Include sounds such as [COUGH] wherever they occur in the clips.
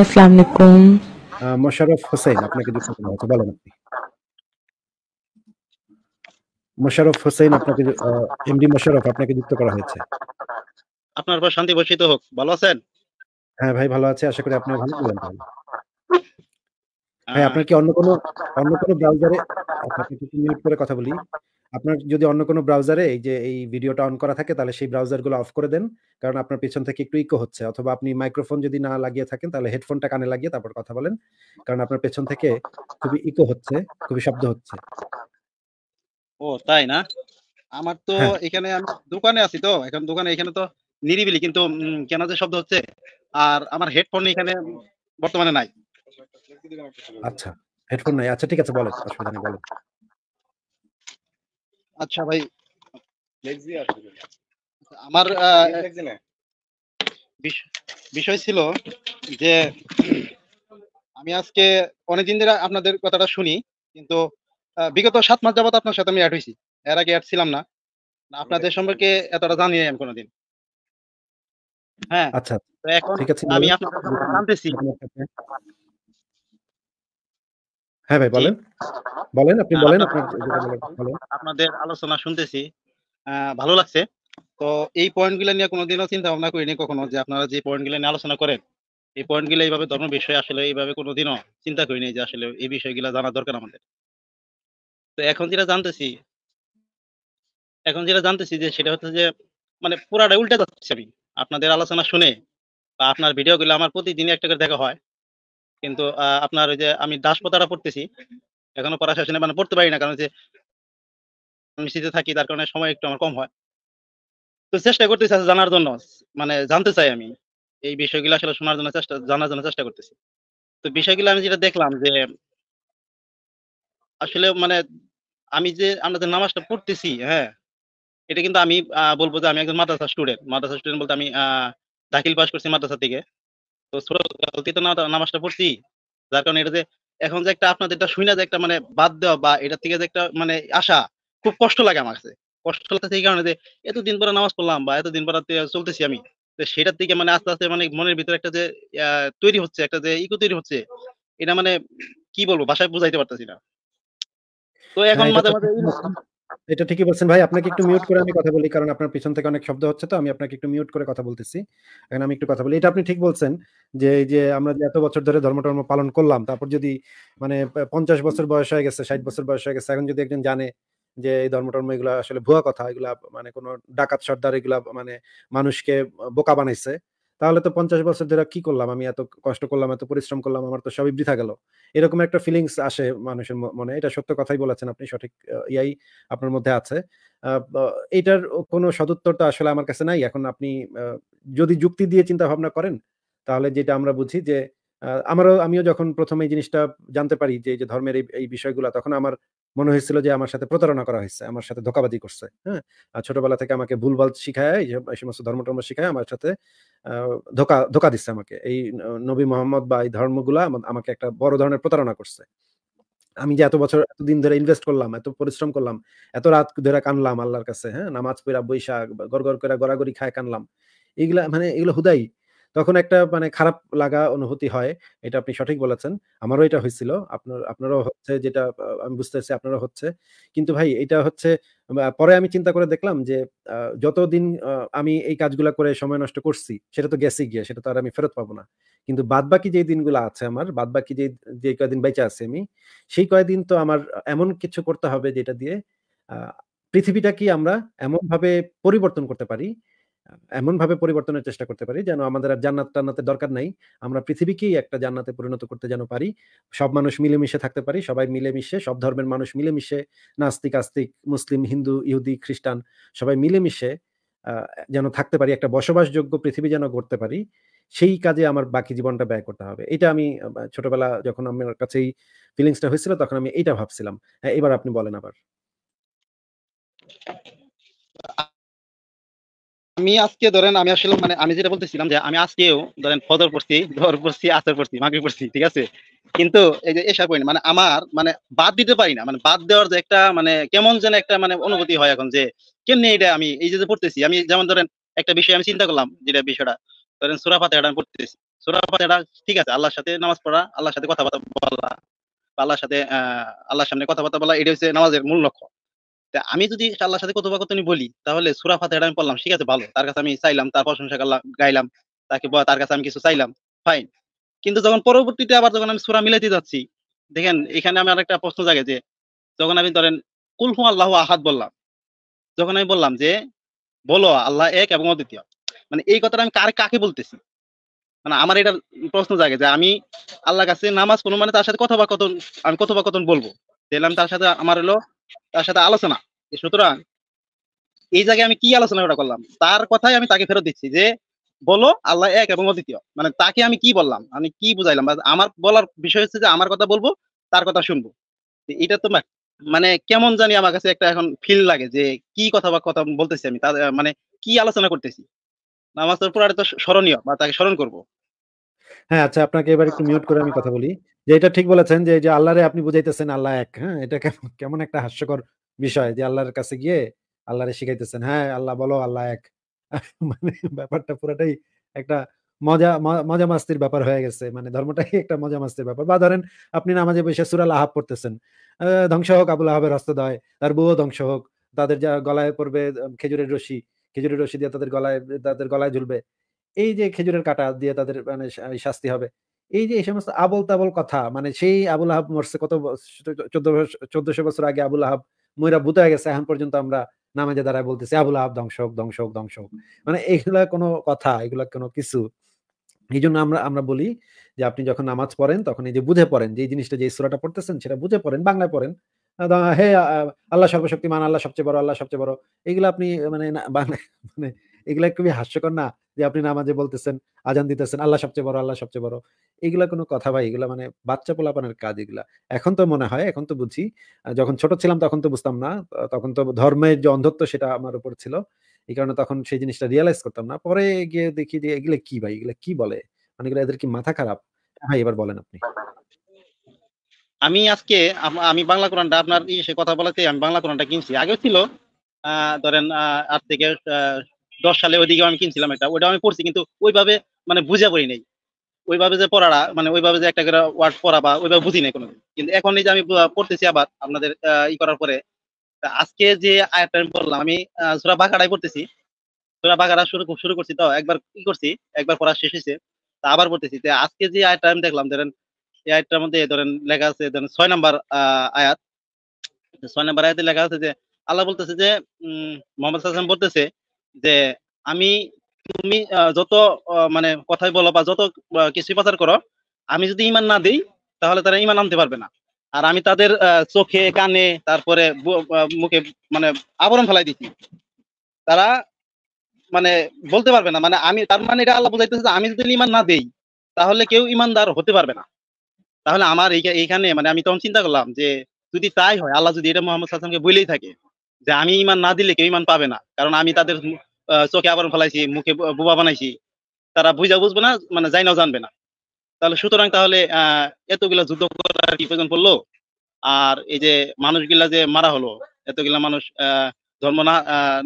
আসসালামু আলাইকুম মোশাররফ হোসেন আপনাকে যুক্ত করা হয়েছে বলেন আপনি মোশাররফ হোসেন আপনাকে এমডি মোশাররফ আপনাকে যুক্ত করা হয়েছে আপনার পর শান্তি বর্ষিত হোক ভালো আছেন হ্যাঁ ভাই ভালো আছে আশা করি আপনি ভালো আছেন ভাই আপনার কি অন্য কোনো অন্য কোনো ব্রাউজারে আপনাকে মিউট করে কথা বলি আপনার যদি অন্য কোনো ব্রাউজারে এই যে এই ভিডিওটা অন করা থাকে তাহলে সেই ব্রাউজারগুলো অফ করে দেন কারণ আপনার পেছন থেকে একটু ইকো হচ্ছে অথবা আপনি মাইক্রোফোন যদি না লাগিয়ে থাকেন তাহলে হেডফোনটা কানে লাগিয়ে তারপর কথা বলেন কারণ আপনার পেছন থেকে খুবই ইকো হচ্ছে খুবই শব্দ হচ্ছে ও তাই না আমার তো হ্যাঁ। এখানে আমি দোকানে আছি তো এখন দোকানে এখানে তো নিরিবিলি কিন্তু কেন যে শব্দ হচ্ছে আর আমার হেডফোন এখানে বর্তমানে নাই আচ্ছা হেডফোন নাই আচ্ছা ঠিক আছে বলো অসুবিধা নেই বলো আচ্ছা ভাই আমার বিষয় ছিল যে আমি আজকে অনেকদিন ধরে আপনাদের কথাটা শুনি কিন্তু বিগত সাত মাস যাবত আপনার সাথে আমি অ্যাড হয়েছি এর আগে অ্যাড ছিলাম না আপনাদের সম্পর্কে এতটা জানি আমি কোনোদিন হ্যাঁ আচ্ছা এখন আমি আপনাদের জানতেছি হ্যাঁ ভাই বলেন বলেন আপনি বলেন আপনাদের আলোচনা শুনতেছি ভালো লাগছে তো এই পয়েন্ট গুলা নিয়ে কোনোদিনও চিন্তা ভাবনা করিনি কখনো যে আপনারা যে পয়েন্ট গুলা নিয়ে আলোচনা করেন এই পয়েন্ট গুলা এইভাবে ধর্ম বিষয়ে আসলে এইভাবে কোনোদিনও চিন্তা করিনি যে আসলে এই বিষয়গুলো জানা দরকার আমাদের তো এখন যেটা জানতেছি এখন যেটা জানতেছি যে সেটা হচ্ছে যে মানে পুরাটা উল্টে যাচ্ছে আমি আপনাদের আলোচনা শুনে বা আপনার ভিডিও গুলো আমার প্রতিদিনই একটা করে দেখা হয় কিন্তু আপনার ওই যে আমি দাস পতাটা পড়তেছি এখনো পড়া শেষ মানে পড়তে পারি না কারণ যে আমি শীতে থাকি তার কারণে সময় একটু আমার কম হয় তো চেষ্টা করতেছি জানার জন্য মানে জানতে চাই আমি এই বিষয়গুলো আসলে শোনার জন্য চেষ্টা জানার জন্য চেষ্টা করতেছি তো বিষয়গুলো আমি যেটা দেখলাম যে আসলে মানে আমি যে আমরা যে নামাজটা পড়তেছি হ্যাঁ এটা কিন্তু আমি বলবো যে আমি একজন মাদ্রাসা স্টুডেন্ট মাদ্রাসা স্টুডেন্ট বলতে আমি দাখিল পাস করছি মাদ্রাসা থেকে নামাজটা পড়ছি যার কারণে এটা যে এখন যে একটা আপনাদের এটা শুনে যে একটা মানে বাদ দেওয়া বা এটা থেকে যে একটা মানে আশা খুব কষ্ট লাগে আমার কাছে কষ্ট লাগতেছে এই কারণে যে এতদিন পরে নামাজ পড়লাম বা এতদিন পরে চলতেছি আমি তো সেটার দিকে মানে আস্তে আস্তে মানে মনের ভিতরে একটা যে তৈরি হচ্ছে একটা যে ইকো তৈরি হচ্ছে এটা মানে কি বলবো ভাষায় বুঝাইতে পারতেছি না তো এখন হ্যাঁ, মাঝে মাঝে এটা ঠিকই বলছেন ভাই আপনাকে একটু মিউট করে আমি আচ্ছা। কথা বলি কারণ আপনার পিছন থেকে অনেক শব্দ হচ্ছে তো আমি আপনাকে একটু মিউট করে কথা বলতেছি এখন আমি একটু কথা বলি এটা আপনি ঠিক বলছেন যে এই যে আমরা যে এত বছর ধরে ধর্ম টর্ম পালন করলাম তারপর যদি মানে পঞ্চাশ বছর বয়স হয়ে গেছে ষাট বছর বয়স হয়ে গেছে এখন যদি একজন জানে যে এই ধর্ম টর্ম এগুলো আসলে ভুয়া কথা এগুলা মানে কোনো ডাকাত সর্দার এগুলা মানে মানুষকে বোকা বানাইছে তাহলে তো পঞ্চাশ বছর ধরে কি করলাম আমি এত কষ্ট করলাম এত পরিশ্রম করলাম আমার তো সবই বৃথা গেল এরকম একটা ফিলিংস আসে মানুষের মনে এটা সত্য কথাই বলেছেন আপনি সঠিক ইয়াই আপনার মধ্যে আছে এটার কোনো সদুত্তর তো আসলে আমার কাছে নাই এখন আপনি যদি যুক্তি দিয়ে চিন্তা ভাবনা করেন তাহলে যেটা আমরা বুঝি যে আমারও আমিও যখন প্রথমে এই জিনিসটা জানতে পারি যে যে ধর্মের এই বিষয়গুলো তখন আমার মনে হয়েছিল যে আমার সাথে প্রতারণা করা হয়েছে আমার সাথে ধোকাবাদি করছে হ্যাঁ ছোটবেলা থেকে আমাকে ভুলভাল শিখায় এই সমস্ত ধর্ম টর্ম শিখায় আমার সাথে ধোকা ধোকা দিচ্ছে আমাকে এই নবী মোহাম্মদ বা এই ধর্মগুলা আমাকে একটা বড় ধরনের প্রতারণা করছে আমি যে এত বছর এতদিন ধরে ইনভেস্ট করলাম এত পরিশ্রম করলাম এত রাত ধরে কানলাম আল্লাহর কাছে হ্যাঁ নামাজ পড়া বৈশাখ গড় করে গড়াগড়ি খায় কানলাম এগুলা মানে এগুলো হুদাই তখন একটা মানে খারাপ লাগা অনুভূতি হয় এটা আপনি সঠিক বলেছেন আমারও এটা হয়েছিল আপনার আপনারও হচ্ছে যেটা আমি বুঝতেছি আপনারও হচ্ছে কিন্তু ভাই এটা হচ্ছে পরে আমি চিন্তা করে দেখলাম যে যতদিন আমি এই কাজগুলো করে সময় নষ্ট করছি সেটা তো গেছি গিয়ে সেটা তো আর আমি ফেরত পাবো না কিন্তু বাদ বাকি যে দিনগুলো আছে আমার বাদবাকি যে যে কয়দিন বেঁচে আছে আমি সেই কয়দিন তো আমার এমন কিছু করতে হবে যেটা দিয়ে পৃথিবীটা কি আমরা এমন ভাবে পরিবর্তন করতে পারি এমনভাবে পরিবর্তনের চেষ্টা করতে পারি যেন আমাদের আর জান্নাত টান্নাতের দরকার নাই আমরা পৃথিবীকেই একটা জান্নাতে পরিণত করতে যেন পারি সব মানুষ মিলেমিশে থাকতে পারি সবাই মিলেমিশে সব ধর্মের মানুষ মিলেমিশে নাস্তিক আস্তিক মুসলিম হিন্দু ইহুদি খ্রিস্টান সবাই মিলেমিশে যেন থাকতে পারি একটা বসবাসযোগ্য পৃথিবী যেন গড়তে পারি সেই কাজে আমার বাকি জীবনটা ব্যয় করতে হবে এটা আমি ছোটবেলা যখন আমার কাছে এই ফিলিংসটা হয়েছিল তখন আমি এটা ভাবছিলাম হ্যাঁ এবার আপনি বলেন আবার আমি আজকে ধরেন আমি আসলে মানে আমি যেটা বলতেছিলাম যে আমি আজকেও ধরেন ফদর পড়ছি ধর পড়ছি আসর পড়ছি মাকে পড়ছি ঠিক আছে কিন্তু এই যে এসা পয়েন্ট মানে আমার মানে বাদ দিতে পারি না মানে বাদ দেওয়ার যে একটা মানে কেমন যেন একটা মানে অনুভূতি হয় এখন যে কেমনি এটা আমি এই যে পড়তেছি আমি যেমন ধরেন একটা বিষয় আমি চিন্তা করলাম যেটা বিষয়টা ধরেন সুরা ফাতেহাটা পড়তেছি সুরাফাতে এটা ঠিক আছে আল্লাহর সাথে নামাজ পড়া আল্লাহর সাথে কথাবার্তা বলা আল্লাহর সাথে আল্লাহর সামনে কথাবার্তা বলা এটা হচ্ছে নামাজের মূল লক্ষ্য তা আমি যদি আল্লাহর সাথে কথোপকথনই বলি তাহলে সুরা ফাতে আমি পড়লাম ঠিক আছে ভালো তার কাছে আমি চাইলাম তার প্রশংসা করলাম গাইলাম তাকে তার কাছে আমি কিছু চাইলাম ফাইন কিন্তু যখন পরবর্তীতে আবার যখন আমি সুরা মিলাইতে যাচ্ছি দেখেন এখানে আমি আরেকটা প্রশ্ন জাগে যে যখন আমি ধরেন কুলহু আল্লাহ আহাদ বললাম যখন আমি বললাম যে বলো আল্লাহ এক এবং অদ্বিতীয় মানে এই কথাটা আমি কার কাকে বলতেছি মানে আমার এটা প্রশ্ন জাগে যে আমি আল্লাহ কাছে নামাজ কোনো মানে তার সাথে কথোপকথন আমি কথোপকথন বলবো তাহলে আমি তার সাথে আমার হলো তার সাথে আলোচনা সুতরাং এই জায়গায় আমি কি আলোচনা ওটা করলাম তার কথাই আমি তাকে ফেরত দিচ্ছি যে বলো আল্লাহ এক এবং অদ্বিতীয় মানে তাকে আমি কি বললাম আমি কি বুঝাইলাম আমার বলার বিষয় হচ্ছে যে আমার কথা বলবো তার কথা শুনবো এটা তো মানে কেমন জানি আমার কাছে একটা এখন ফিল লাগে যে কি কথা বা কথা বলতেছি আমি মানে কি আলোচনা করতেছি নামাজ পুরাটা তো স্মরণীয় বা তাকে স্মরণ করবো হ্যাঁ আচ্ছা আপনাকে এবার একটু মিউট করে আমি কথা বলি যে এটা ঠিক বলেছেন যে যে আল্লাহরে আপনি বুঝাইতেছেন আল্লাহ এক হ্যাঁ এটা কেমন একটা হাস্যকর বিষয় যে আল্লাহর কাছে গিয়ে আল্লাহরে শিখাইতেছেন হ্যাঁ আল্লাহ বলো আল্লাহ এক [LAUGHS] মানে ব্যাপারটা পুরাটাই একটা মজা মজা মাস্তির ব্যাপার হয়ে গেছে মানে ধর্মটাই একটা মজা মাস্তির ব্যাপার বা ধরেন আপনি নামাজে বসে সুরাল আহাব পড়তেছেন ধ্বংস হোক আবুল আহাবের হস্ত হস্তদয় তার বউও ধ্বংস হোক তাদের যা গলায় পড়বে খেজুরের রশি খেজুরের রশি দিয়ে তাদের গলায় তাদের গলায় ঝুলবে এই যে খেজুরের কাটা দিয়ে তাদের মানে শাস্তি হবে এই যে এই সমস্ত আবল তাবল কথা মানে সেই আবুল আহাব মরছে কত চোদ্দ চোদ্দশো বছর আগে আবুল আহাব ময়রা ভূত হয়ে গেছে এখন পর্যন্ত আমরা নামে যে দাঁড়ায় বলতেছি আবুল আহাব ধ্বংস হোক ধ্বংস হোক ধ্বংস হোক মানে এগুলা কোনো কথা এগুলা কোনো কিছু এই জন্য আমরা আমরা বলি যে আপনি যখন নামাজ পড়েন তখন এই যে বুঝে পড়েন যে জিনিসটা যে সুরাটা পড়তেছেন সেটা বুঝে পড়েন বাংলায় পড়েন হে আল্লাহ সর্বশক্তি মান আল্লাহ সবচেয়ে বড় আল্লাহ সবচেয়ে বড় এইগুলো আপনি মানে বাংলায় মানে এগুলা খুবই হাস্যকর না যে আপনি নামাজে বলতেছেন আজান দিতেছেন আল্লাহ সবচেয়ে বড় আল্লাহ সবচেয়ে বড় এগুলা কোনো কথা ভাই এগুলা মানে বাচ্চা পোলাপানের কাজ এগুলা এখন তো মনে হয় এখন তো বুঝি যখন ছোট ছিলাম তখন তো বুঝতাম না তখন তো ধর্মের যে অন্ধত্ব সেটা আমার উপর ছিল এই কারণে তখন সেই জিনিসটা রিয়ালাইজ করতাম না পরে গিয়ে দেখি যে এগুলো কি ভাই এগুলো কি বলে মানে এগুলো এদের কি মাথা খারাপ হ্যাঁ এবার বলেন আপনি আমি আজকে আমি বাংলা কোরআনটা আপনার ইয়ে কথা বলাতে আমি বাংলা কোরআনটা কিনছি আগে ছিল ধরেন আট থেকে দশ সালে ওইদিকে আমি কিনছিলাম একটা ওইটা আমি পড়ছি কিন্তু ওইভাবে মানে বুঝে পড়ি নাই ওইভাবে যে পড়াটা মানে ওইভাবে যে একটা করে ওয়ার্ড পড়া বা ওইভাবে বুঝি নাই কোনোদিন কিন্তু এখন এই যে আমি পড়তেছি আবার আপনাদের ই করার পরে আজকে যে আয়াতটা আমি পড়লাম আমি সুরা বাঘাটাই পড়তেছি সুরা বাঘাটা শুরু শুরু করছি তো একবার কি করছি একবার পড়া শেষ হয়েছে তা আবার পড়তেছি তো আজকে যে আয়াতটা আমি দেখলাম ধরেন এই আয়াতটার মধ্যে ধরেন লেখা আছে ধরেন ছয় নাম্বার আয়াত ছয় নাম্বার আয়াতে লেখা আছে যে আল্লাহ বলতেছে যে মোহাম্মদ সাল্লাম বলতেছে যে আমি তুমি যত মানে কথাই বলো বা যত কিছু প্রচার করো আমি যদি ইমান না দিই তাহলে তারা ইমান আনতে পারবে না আর আমি তাদের চোখে কানে তারপরে মুখে মানে আবরণ ফেলাই দিচ্ছি তারা মানে বলতে পারবে না মানে আমি তার মানে এটা আল্লাহ বুঝাইতেছে আমি যদি ইমান না দেই তাহলে কেউ ইমানদার হতে পারবে না তাহলে আমার এইখানে মানে আমি তখন চিন্তা করলাম যে যদি তাই হয় আল্লাহ যদি এটা মোহাম্মদ সাল্লামকে বলেই থাকে যে আমি ইমান না দিলে কেউ ইমান পাবে না কারণ আমি তাদের চোখে আবরণ ফেলাইছি মুখে বোবা বানাইছি তারা বুঝা বুঝবে না মানে যাই না জানবে না তাহলে সুতরাং তাহলে এতগুলা যুদ্ধ করার কি প্রয়োজন পড়লো আর এই যে মানুষগুলা যে মারা হলো এতগুলা মানুষ ধর্ম না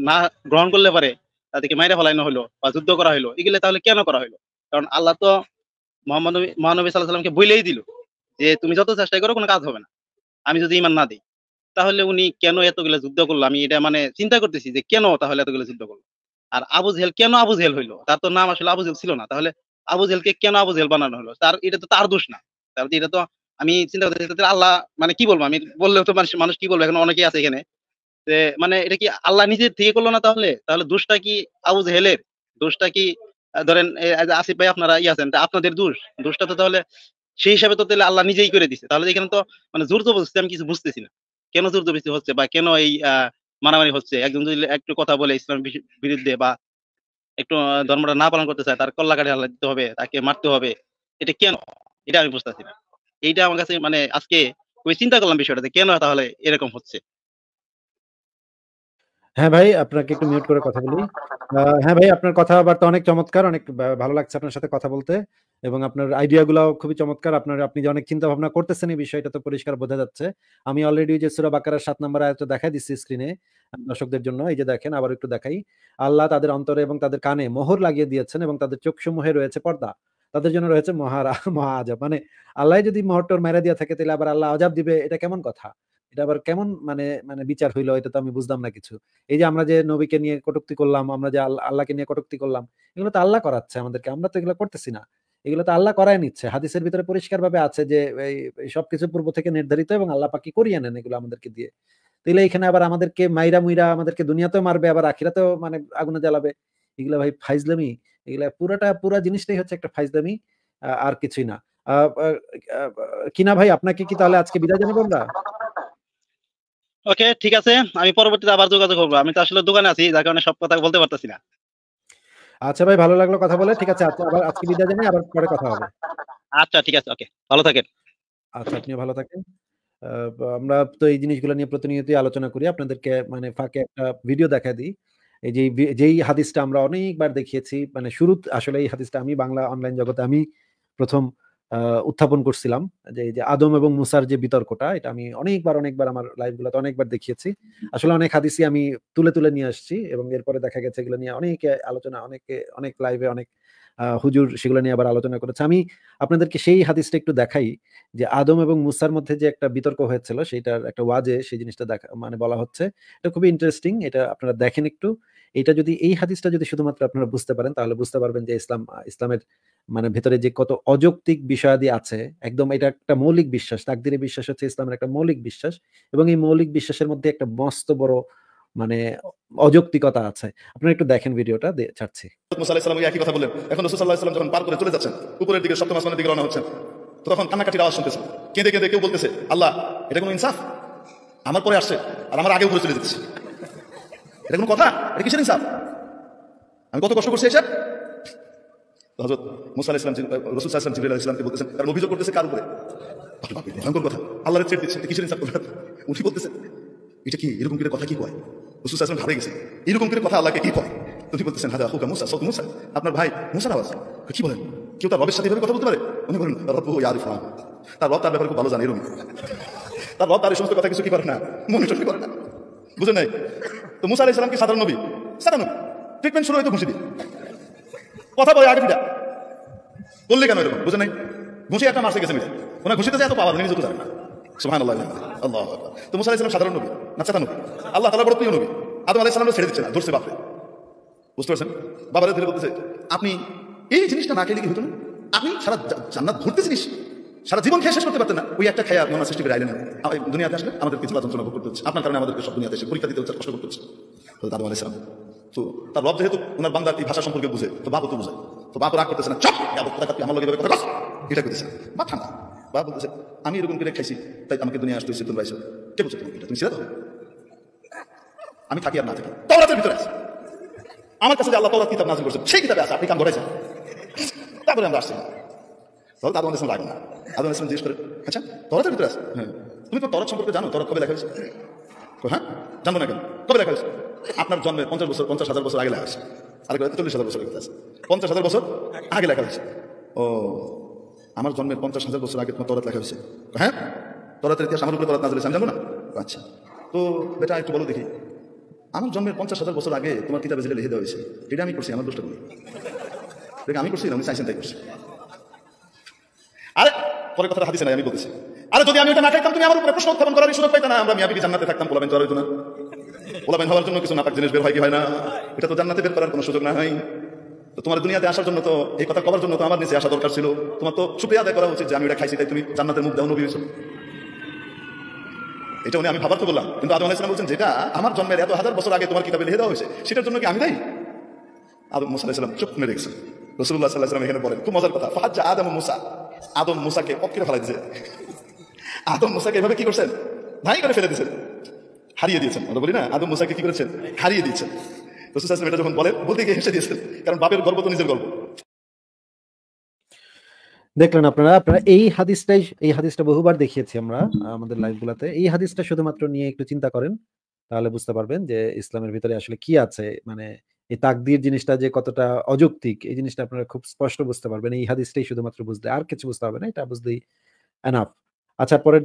না গ্রহণ করলে পারে তাদেরকে মাইরা ফলাইনো হলো বা যুদ্ধ করা হলো এগুলো তাহলে কেন করা হলো কারণ আল্লাহ তো মোহাম্মদ মহানবী সাল্লাহামকে সাল্লামকে বইলেই দিল যে তুমি যত চেষ্টা করো কোনো কাজ হবে না আমি যদি ইমান না দিই তাহলে উনি কেন এতগুলো যুদ্ধ করলো আমি এটা মানে চিন্তা করতেছি যে কেন তাহলে এতগুলো যুদ্ধ করলো আর আবু জেহেল কেন আবু জেহেল হইলো তার তো নাম আসলে আবু জেহেল ছিল না তাহলে আবু জেহেলকে কেন আবু জেহেল বানানো হলো তার এটা তো তার দোষ না তার মানে এটা তো আমি চিন্তা করতেছি আল্লাহ মানে কি বলবো আমি বললেও তো মানুষ মানুষ কি বলবো এখন অনেকেই আছে এখানে যে মানে এটা কি আল্লাহ নিজের থেকে করলো না তাহলে তাহলে দোষটা কি আবু জেহেলের দোষটা কি ধরেন আসিফ ভাই আপনারা ইয়ে আছেন আপনাদের দোষ দোষটা তো তাহলে সেই হিসাবে তো তাহলে আল্লাহ নিজেই করে দিছে তাহলে এখানে তো মানে জোর জবরদস্তি আমি কিছু বুঝতেছি না কেন জোর জবরদস্তি হচ্ছে বা কেন এই আহ মারামারি হচ্ছে একজন যদি একটু কথা বলে ইসলামের বিরুদ্ধে বা একটু ধর্মটা না পালন করতে চায় তার কল্লা কাটি হাল্লা দিতে হবে তাকে মারতে হবে এটা কেন এটা আমি বুঝতেছি না এইটা আমার কাছে মানে আজকে ওই চিন্তা করলাম বিষয়টাতে কেন তাহলে এরকম হচ্ছে হ্যাঁ ভাই আপনাকে একটু মিউট করে কথা বলি হ্যাঁ ভাই আপনার কথাবার্তা অনেক চমৎকার অনেক ভালো লাগছে আপনার সাথে কথা বলতে এবং আপনার আইডিয়াগুলো খুবই চমৎকার আপনার আপনি যে অনেক চিন্তা ভাবনা করতেছেন এই বিষয়টা তো পরিষ্কার বোঝা যাচ্ছে আমি অলরেডি যে সুরা বাকারার সাত নম্বর আয়াত দেখাই দিচ্ছি স্ক্রিনে দর্শকদের জন্য এই যে দেখেন আবার একটু দেখাই আল্লাহ তাদের অন্তরে এবং তাদের কানে মোহর লাগিয়ে দিয়েছেন এবং তাদের চোখ সমূহে রয়েছে পর্দা তাদের জন্য রয়েছে মহারা মহা আজাব মানে আল্লাহ যদি মহর টোর মেরা দিয়ে থাকে তাহলে আবার আল্লাহ আজাব দিবে এটা কেমন কথা এটা আবার কেমন মানে মানে বিচার হইলো এটা তো আমি বুঝলাম না কিছু এই যে আমরা যে নবীকে নিয়ে কটুক্তি করলাম আমরা যে আল্লাহকে নিয়ে কটুক্তি করলাম এগুলো তো আল্লাহ করাচ্ছে আমাদেরকে আমরা তো এগুলো করতেছি না এগুলো তো আল্লাহ করাই নিচ্ছে হাদিসের ভিতরে পরিষ্কার ভাবে আছে যে এই সবকিছু পূর্ব থেকে নির্ধারিত এবং আল্লাহ পাকি করিয়ে নেন এগুলো আমাদেরকে দিয়ে তাহলে এখানে আবার আমাদেরকে মাইরা মুইরা আমাদেরকে দুনিয়াতেও মারবে আবার আখিরাতেও মানে আগুনে জ্বালাবে এগুলো ভাই ফাইজলামি এগুলো পুরোটা পুরো জিনিসটাই হচ্ছে একটা ফাইজলামি আর কিছুই না কিনা ভাই আপনাকে কি তাহলে আজকে বিদায় জানাবো আমরা ওকে ঠিক আছে আমি পরবর্তীতে আবার যোগাযোগ করবো আমি তো আসলে দোকানে আছি যার কারণে সব কথা বলতে পারতেছি না আচ্ছা ভাই ভালো লাগলো কথা বলে ঠিক আছে আচ্ছা, আবার আজকে বিদায় জানাই আবার পরে কথা হবে আচ্ছা ঠিক আছে ওকে ভালো থাকেন আচ্ছা আপনিও ভালো থাকেন আমরা তো এই জিনিসগুলো নিয়ে প্রতিনিয়তই আলোচনা করি আপনাদেরকে মানে ফাঁকে একটা ভিডিও দেখা দিই এই যে যেই হাদিসটা আমরা অনেকবার দেখিয়েছি মানে শুরু আসলে এই হাদিসটা আমি বাংলা অনলাইন জগতে আমি প্রথম উত্থাপন করছিলাম যে যে আদম এবং মুসার যে বিতর্কটা এটা আমি অনেকবার অনেকবার আমার লাইভগুলোতে অনেকবার দেখিয়েছি আসলে অনেক হাদিসই আমি তুলে তুলে নিয়ে আসছি এবং এরপরে দেখা গেছে এগুলো নিয়ে অনেকে আলোচনা অনেকে অনেক লাইভে অনেক হুজুর সেগুলো নিয়ে আবার আলোচনা করেছে আমি আপনাদেরকে সেই হাদিসটা একটু দেখাই যে আদম এবং মুসার মধ্যে যে একটা বিতর্ক হয়েছিল সেইটার একটা ওয়াজে সেই জিনিসটা দেখা মানে বলা হচ্ছে এটা খুবই ইন্টারেস্টিং এটা আপনারা দেখেন একটু এটা যদি এই হাদিসটা যদি শুধুমাত্র আপনারা বুঝতে পারেন তাহলে বুঝতে পারবেন যে ইসলাম ইসলামের মানে ভেতরে যে কত অযৌক্তিক বিষয়াদি আছে একদম এটা একটা মৌলিক বিশ্বাস তাকদিরে বিশ্বাস হচ্ছে ইসলামের একটা মৌলিক বিশ্বাস এবং এই মৌলিক বিশ্বাসের মধ্যে একটা মস্ত বড় মানে অযৌক্তিকতা আছে আপনারা একটু দেখেন ভিডিওটা ছাড়ছি একই কথা বলেন এখন রসুল্লাহাম যখন পার করে চলে যাচ্ছেন উপরের দিকে সপ্তম আসমানের দিকে রওনা হচ্ছেন তো তখন কান্নাকাটির আওয়াজ শুনতেছে কেঁদে কেঁদে কেউ বলতেছে আল্লাহ এটা কোনো ইনসাফ আমার পরে আসছে আর আমার আগে উপরে চলে যেতেছে এটা কোনো কথা এটা কিসের ইনসাফ আমি কত কষ্ট করছি এসব হজরত মুসা ইসলাম রসুল ইসলাম জিবুল ইসলামকে বলতেছেন কারণ অভিযোগ করতেছে কার উপরে ভয়ঙ্কর কথা আল্লাহর ছেড়ে দিচ্ছে কিছু ইনসাফ করবেন উনি এটা কি এরকম করে কথা কি কয় রসুল ইসলাম হারে গেছে এরকম করে কথা আল্লাহকে কি কয় তুমি বলতেছেন হাজা হুকা মুসা সৌদ মুসা আপনার ভাই মুসার আওয়াজ কি বলেন কেউ তার রবের সাথে এভাবে কথা বলতে পারে উনি বলেন রব ইয়ারিফ তার রব তার ব্যাপারে খুব ভালো জানে এরকম তার রব তার সমস্ত কথা কিছু কি করে না মনিটর করে না বুঝেন নাই তো মুসা আলাহ কি সাধারণ নবী সাধারণ ট্রিটমেন্ট শুরু হয়তো ঘুষি দিই কথা বলে আগে ফিটা বললি কেন এরকম বুঝে নাই ঘুষি একটা মাসে গেছে ওনার ঘুষিতে যে এত পাওয়া নিজে নিজেও জানেন না সুহান আল্লাহ আল্লাহ তো মুসা আলাইসালাম সাধারণ নবী না নাচাতা নবী আল্লাহ তালা বড় প্রিয় নবী আদম আলাইসালামরা ছেড়ে দিচ্ছে না ধরছে বাপরে বুঝতে পারছেন বাবারা ধরে বলতেছে আপনি এই জিনিসটা না খেলে কি হতো না আপনি সারা জান্নাত ঘুরতে জিনিস সারা জীবন খেয়ে শেষ করতে পারতেন না ওই একটা খেয়ে আপনার সৃষ্টি করে আইলেন দুনিয়াতে আসলে আমাদের কিছু যন্ত্রণা ভোগ করতে হচ্ছে আপনার কারণে আমাদেরকে সব দুনিয়াতে এসে পরীক্ষা দিতে হচ্ছে কষ্ট করতে হচ্ছে দাদু আলাইসালাম তো তার রব যেহেতু ওনার বান্দার এই ভাষা সম্পর্কে বুঝে তো বাপও তো বুঝে তো বাপ রাগ করতেছে না চপ আমার লগে কথা কস এটা করতেছে বা ঠান্ডা বাপ বলতেছে আমি এরকম করে খাইছি তাই আমাকে দুনিয়া আসতে হয়েছে তোর ভাইসে কে বলছো তুমি এটা তুমি সেটা আমি থাকি আর না থাকি তাওরাতের ভিতরে আছে আমার কাছে যে আল্লাহ তাওরাত কিতাব নাজিল করছে সেই কিতাবে আছে আপনি কাম করেছেন তারপরে আমরা আসছি না তাহলে আদম ইসলাম লাগে না আদম ইসলাম জিজ্ঞেস করে আচ্ছা তরাতের ভিতরে আছে হ্যাঁ তুমি তো তরত সম্পর্কে জানো তরত কবে দেখা হয়েছে হ্যাঁ জানো না কেন কবে দেখা হয়েছে আপনার জন্মের পঞ্চাশ বছর পঞ্চাশ হাজার বছর আগে লেখা আছে আর চল্লিশ হাজার বছর আছে পঞ্চাশ হাজার বছর আগে লেখা হয়েছে ও আমার জন্মের পঞ্চাশ হাজার বছর আগে তোমার তরাত লেখা হয়েছে হ্যাঁ তরাতের ইতিহাস আমার উপরে তরাত না আমি জানবো না আচ্ছা তো বেটা একটু বলো দেখি আমার জন্মের পঞ্চাশ হাজার বছর আগে তোমার কিতাবে যেটা লিখে দেওয়া হয়েছে এটা আমি করছি আমার দোষটা বলি দেখে আমি করছি আমি চাইছেন তাই করছি আরে পরে কথা হাদিসে নাই আমি বলতেছি আরে যদি আমি ওটা না খাইতাম তুমি আমার উপরে প্রশ্ন উত্থাপন করার সুযোগ পাইতাম না আমরা মিয়াবিকে জান্নাতে থাকতাম বলাবেন জোর হইতো না ওলাবেন হওয়ার জন্য কিছু নাপাক জিনিস বের হয় কি হয় না এটা তো জান্নাতে বের করার কোনো সুযোগ না হয় তো তোমার দুনিয়াতে আসার জন্য তো এই কথা কবার জন্য তো আমার নিচে আসা দরকার ছিল তোমার তো সুপ্রিয়া আদায় করা উচিত যে আমি এটা খাইছি তাই তুমি জান্নাতের মুখ দেওয়া নবী এটা উনি আমি ভাবার তো বললাম কিন্তু আদম আলাইসলাম বলছেন যেটা আমার জন্মের এত হাজার বছর আগে তোমার কিতাবে লিখে দেওয়া হয়েছে সেটার জন্য কি আমি নাই আদম মুসা চুপ মেরে গেছেন রসুল্লাহ সাল্লাহ এখানে বলেন খুব মজার কথা ফাহাজা আদম মুসা আদম মুসাকে পক্ষে ফেলা দিয়েছে আদম মুসাকে এভাবে কি করছেন ভাই করে ফেলে দিয়েছেন হারিয়ে দিয়েছেন আমরা বলি না আদম মুসাকে কি করেছেন হারিয়ে দিয়েছেন রসুল আসলাম এটা যখন বলেন বলতে গিয়ে হেসে দিয়েছেন কারণ বাপের গল্প তো নিজের গল্প দেখলেন আপনারা আপনারা এই হাদিসটাই এই হাদিসটা বহুবার দেখিয়েছি আমরা আমাদের লাইভগুলোতে এই হাদিসটা শুধুমাত্র নিয়ে একটু চিন্তা করেন তাহলে বুঝতে পারবেন যে ইসলামের ভিতরে আসলে কি আছে মানে এই তাকদির জিনিসটা যে কতটা অযৌক্তিক এই জিনিসটা আপনারা খুব স্পষ্ট বুঝতে পারবেন এই হাদিসটাই শুধুমাত্র বুঝলে আর কিছু বুঝতে হবে না এটা বুঝলেই এনাফ আচ্ছা পরের